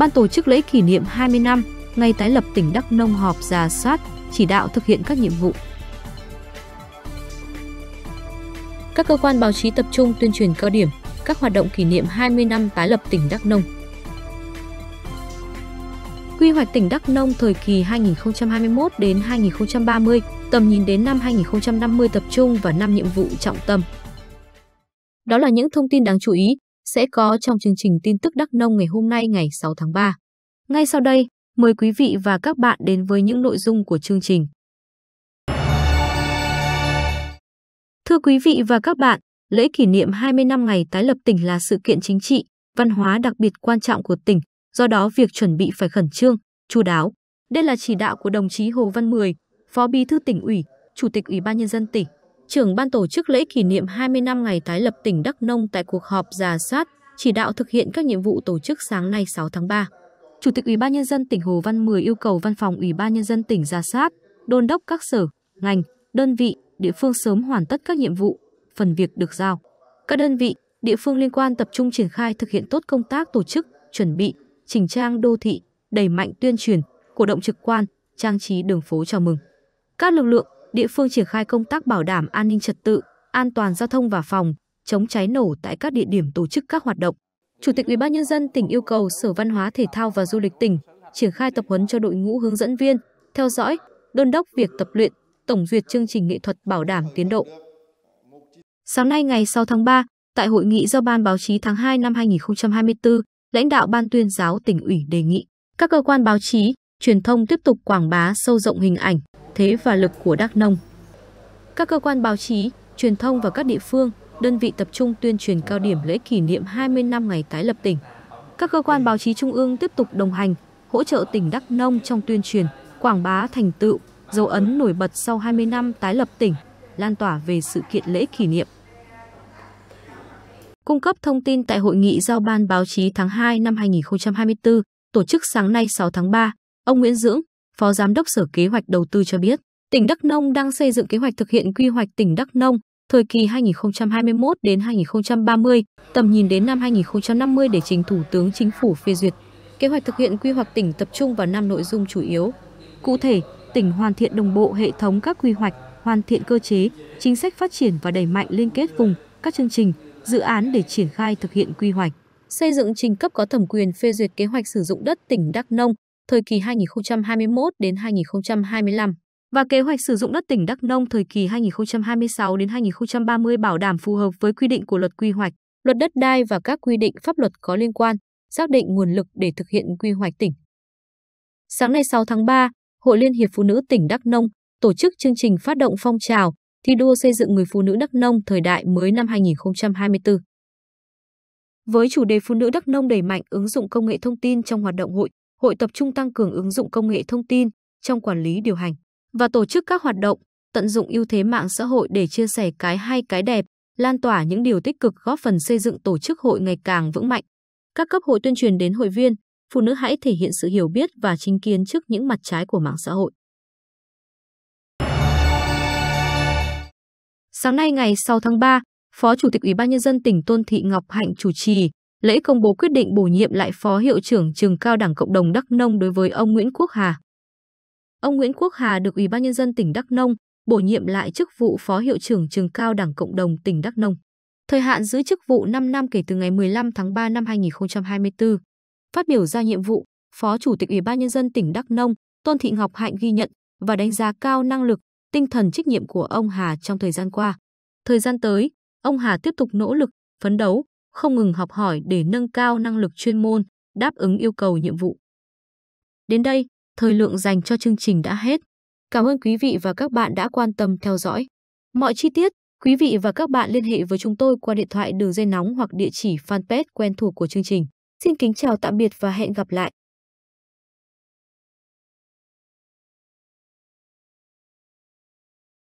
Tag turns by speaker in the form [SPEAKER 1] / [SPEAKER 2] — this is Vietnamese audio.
[SPEAKER 1] Ban tổ chức lễ kỷ niệm 20 năm ngày tái lập tỉnh Đắk Nông họp ra soát, chỉ đạo thực hiện các nhiệm vụ. Các cơ quan báo chí tập trung tuyên truyền cao điểm các hoạt động kỷ niệm 20 năm tái lập tỉnh Đắk Nông. Quy hoạch tỉnh Đắk Nông thời kỳ 2021 đến 2030, tầm nhìn đến năm 2050 tập trung vào năm nhiệm vụ trọng tâm. Đó là những thông tin đáng chú ý sẽ có trong chương trình tin tức Đắk Nông ngày hôm nay ngày 6 tháng 3. Ngay sau đây, mời quý vị và các bạn đến với những nội dung của chương trình. Thưa quý vị và các bạn, lễ kỷ niệm 20 năm ngày tái lập tỉnh là sự kiện chính trị, văn hóa đặc biệt quan trọng của tỉnh, do đó việc chuẩn bị phải khẩn trương, chú đáo. Đây là chỉ đạo của đồng chí Hồ Văn Mười, Phó Bí thư tỉnh ủy, Chủ tịch Ủy ban nhân dân tỉnh trưởng ban tổ chức lễ kỷ niệm 20 năm ngày tái lập tỉnh Đắk Nông tại cuộc họp giả soát, chỉ đạo thực hiện các nhiệm vụ tổ chức sáng nay 6 tháng 3. Chủ tịch Ủy ban nhân dân tỉnh Hồ Văn Mười yêu cầu Văn phòng Ủy ban nhân dân tỉnh ra soát, đôn đốc các sở, ngành, đơn vị, địa phương sớm hoàn tất các nhiệm vụ, phần việc được giao. Các đơn vị, địa phương liên quan tập trung triển khai thực hiện tốt công tác tổ chức, chuẩn bị, chỉnh trang đô thị, đẩy mạnh tuyên truyền, cổ động trực quan, trang trí đường phố chào mừng. Các lực lượng địa phương triển khai công tác bảo đảm an ninh trật tự, an toàn giao thông và phòng chống cháy nổ tại các địa điểm tổ chức các hoạt động. Chủ tịch UBND tỉnh yêu cầu Sở Văn hóa Thể thao và Du lịch tỉnh triển khai tập huấn cho đội ngũ hướng dẫn viên, theo dõi, đôn đốc việc tập luyện, tổng duyệt chương trình nghệ thuật bảo đảm tiến độ. Sáng nay ngày 6 tháng 3, tại hội nghị do Ban báo chí tháng 2 năm 2024, lãnh đạo Ban tuyên giáo tỉnh ủy đề nghị các cơ quan báo chí, truyền thông tiếp tục quảng bá sâu rộng hình ảnh, thế và lực của Đắk Nông. Các cơ quan báo chí, truyền thông và các địa phương, đơn vị tập trung tuyên truyền cao điểm lễ kỷ niệm 20 năm ngày tái lập tỉnh. Các cơ quan báo chí trung ương tiếp tục đồng hành, hỗ trợ tỉnh Đắk Nông trong tuyên truyền, quảng bá thành tựu, dấu ấn nổi bật sau 20 năm tái lập tỉnh, lan tỏa về sự kiện lễ kỷ niệm. Cung cấp thông tin tại hội nghị giao ban báo chí tháng 2 năm 2024, tổ chức sáng nay 6 tháng 3, ông Nguyễn Dưỡng, Phó Giám đốc Sở Kế hoạch Đầu tư cho biết, tỉnh Đắk Nông đang xây dựng kế hoạch thực hiện quy hoạch tỉnh Đắk Nông thời kỳ 2021 đến 2030, tầm nhìn đến năm 2050 để trình Thủ tướng Chính phủ phê duyệt. Kế hoạch thực hiện quy hoạch tỉnh tập trung vào năm nội dung chủ yếu. Cụ thể, tỉnh hoàn thiện đồng bộ hệ thống các quy hoạch, hoàn thiện cơ chế, chính sách phát triển và đẩy mạnh liên kết vùng, các chương trình, dự án để triển khai thực hiện quy hoạch. Xây dựng trình cấp có thẩm quyền phê duyệt kế hoạch sử dụng đất tỉnh Đắk Nông thời kỳ 2021 đến 2025 và kế hoạch sử dụng đất tỉnh Đắk Nông thời kỳ 2026 đến 2030 bảo đảm phù hợp với quy định của luật quy hoạch, luật đất đai và các quy định pháp luật có liên quan, xác định nguồn lực để thực hiện quy hoạch tỉnh. Sáng nay 6 tháng 3, Hội Liên hiệp Phụ nữ tỉnh Đắk Nông tổ chức chương trình phát động phong trào thi đua xây dựng người phụ nữ Đắk Nông thời đại mới năm 2024. Với chủ đề phụ nữ Đắk Nông đẩy mạnh ứng dụng công nghệ thông tin trong hoạt động hội, hội tập trung tăng cường ứng dụng công nghệ thông tin trong quản lý điều hành và tổ chức các hoạt động, tận dụng ưu thế mạng xã hội để chia sẻ cái hay cái đẹp, lan tỏa những điều tích cực góp phần xây dựng tổ chức hội ngày càng vững mạnh. Các cấp hội tuyên truyền đến hội viên, phụ nữ hãy thể hiện sự hiểu biết và chính kiến trước những mặt trái của mạng xã hội. Sáng nay ngày 6 tháng 3, Phó Chủ tịch Ủy ban nhân dân tỉnh Tôn Thị Ngọc Hạnh chủ trì lễ công bố quyết định bổ nhiệm lại Phó Hiệu trưởng Trường Cao đẳng Cộng đồng Đắk Nông đối với ông Nguyễn Quốc Hà. Ông Nguyễn Quốc Hà được Ủy ban Nhân dân tỉnh Đắk Nông bổ nhiệm lại chức vụ Phó Hiệu trưởng Trường Cao đẳng Cộng đồng tỉnh Đắk Nông. Thời hạn giữ chức vụ 5 năm kể từ ngày 15 tháng 3 năm 2024. Phát biểu ra nhiệm vụ, Phó Chủ tịch Ủy ban Nhân dân tỉnh Đắk Nông Tôn Thị Ngọc Hạnh ghi nhận và đánh giá cao năng lực, tinh thần trách nhiệm của ông Hà trong thời gian qua. Thời gian tới, ông Hà tiếp tục nỗ lực, phấn đấu, không ngừng học hỏi để nâng cao năng lực chuyên môn, đáp ứng yêu cầu nhiệm vụ. Đến đây, thời lượng dành cho chương trình đã hết. Cảm ơn quý vị và các bạn đã quan tâm theo dõi. Mọi chi tiết, quý vị và các bạn liên hệ với chúng tôi qua điện thoại đường dây nóng hoặc địa chỉ fanpage quen thuộc của chương trình. Xin kính chào tạm biệt và hẹn gặp lại.